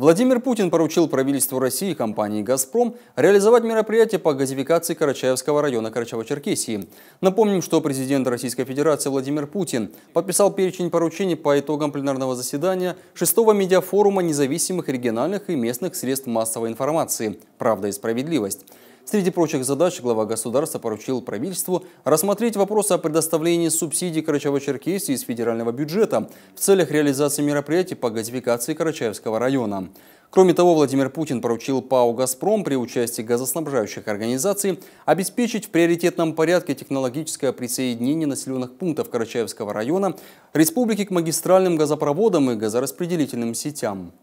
Владимир Путин поручил правительству России и компании «Газпром» реализовать мероприятие по газификации Карачаевского района Карачаево-Черкесии. Напомним, что президент Российской Федерации Владимир Путин подписал перечень поручений по итогам пленарного заседания 6-го медиафорума независимых региональных и местных средств массовой информации «Правда и справедливость». Среди прочих задач глава государства поручил правительству рассмотреть вопрос о предоставлении субсидий Карачаево-Черкесии из федерального бюджета в целях реализации мероприятий по газификации Карачаевского района. Кроме того, Владимир Путин поручил ПАО «Газпром» при участии газоснабжающих организаций обеспечить в приоритетном порядке технологическое присоединение населенных пунктов Карачаевского района республики к магистральным газопроводам и газораспределительным сетям.